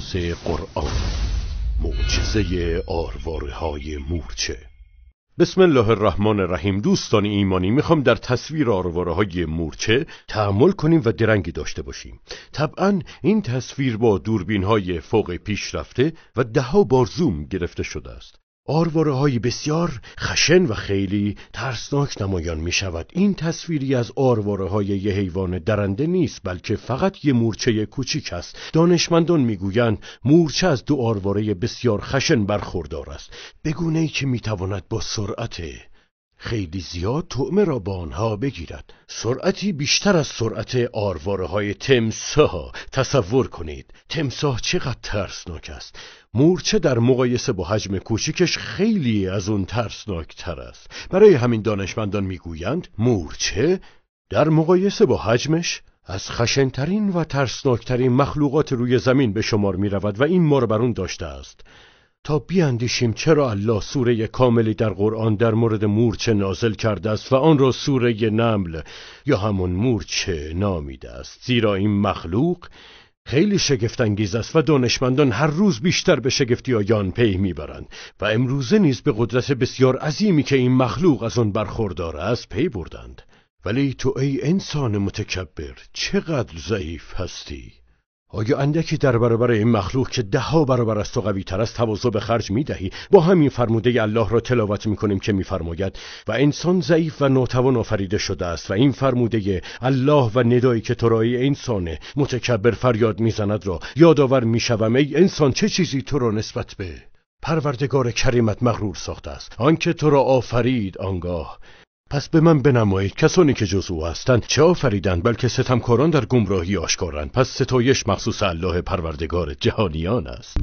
راز قرآن معجزه آرواره های مورچه بسم الله الرحمن الرحیم دوستان ایمانی میخوام در تصویر آرواره های مورچه تعمل کنیم و درنگی داشته باشیم طبعا این تصویر با دوربین های فوق پیشرفته و دهها بار زوم گرفته شده است آرواره های بسیار خشن و خیلی ترسناک نمایان می شود این تصویری از آرواره های یه حیوان درنده نیست بلکه فقط یه مورچه کوچیک است دانشمندان میگویند مورچه از دو آرواره بسیار خشن برخوردار است بگونه ای که میتواند با سرعت خیلی زیاد طعمه را با آنها بگیرد سرعتی بیشتر از سرعت آرواره های تمساه تصور کنید تمساه چقدر ترسناک است مورچه در مقایسه با حجم کوچکش خیلی از اون ترسناک تر است برای همین دانشمندان میگویند مورچه در مقایسه با حجمش از خشنترین و ترسناکترین مخلوقات روی زمین به شمار می رود و این ما را داشته است تا بیاندیشیم چرا الله سوره کاملی در قرآن در مورد مورچه نازل کرده است و آن را سوره نمل یا همون مورچه نامیده است زیرا این مخلوق خیلی شگفتانگیز است و دانشمندان هر روز بیشتر به شگفتی آن پی میبرند و امروزه نیز به قدرت بسیار عظیمی که این مخلوق از آن برخوردار است پی بردند ولی تو ای انسان متکبر چقدر ضعیف هستی آیا اندکی در برابر این مخلوق که ده ها برابر از تو قوی تر است تواضع به خرج می دهی با همین فرموده الله را تلاوت می کنیم که میفرماید و انسان ضعیف و ناتوان آفریده شده است و این فرموده الله و ندایی که تو رای انسان متکبر فریاد میزند را یادآور میشوم ای انسان چه چیزی تو را نسبت به پروردگار کریمت مغرور ساخته است آنکه تو را آفرید آنگاه پس به من بنمایید کسانی که جزو او هستند چه آفریدند بلکه ستمکاران در گمراهی آشکارند پس ستایش مخصوص الله پروردگار جهانیان است